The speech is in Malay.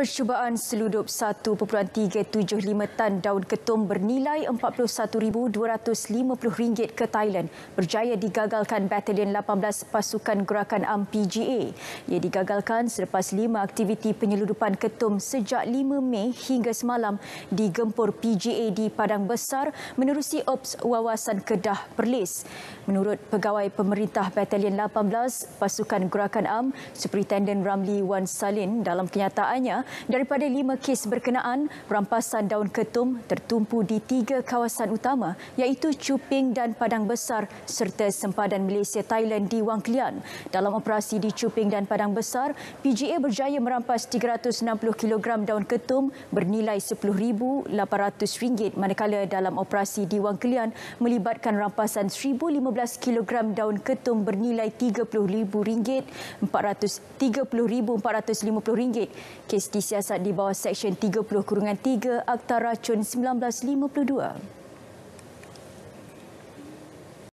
Percubaan seludup 1.375 tan daun ketum bernilai RM41,250 ke Thailand berjaya digagalkan Batalion 18 Pasukan Gerakan AM PGA. Ia digagalkan selepas lima aktiviti penyeludupan ketum sejak 5 Mei hingga semalam di Gempur PGA di Padang Besar menerusi Ops Wawasan Kedah Perlis. Menurut Pegawai Pemerintah Batalion 18 Pasukan Gerakan AM, Superintendent Ramli Wan Salin dalam kenyataannya, Daripada lima kes berkenaan, rampasan daun ketum tertumpu di tiga kawasan utama iaitu Cuping dan Padang Besar serta sempadan Malaysia Thailand di Wang Klian. Dalam operasi di Cuping dan Padang Besar, PGA berjaya merampas 360 kg daun ketum bernilai RM10,800 manakala dalam operasi di Wang Klian melibatkan rampasan 1,015 kg daun ketum bernilai rm ringgit. kes di siasat di bawah Seksyen 30 Kurungan 3 Akta Racun 1952.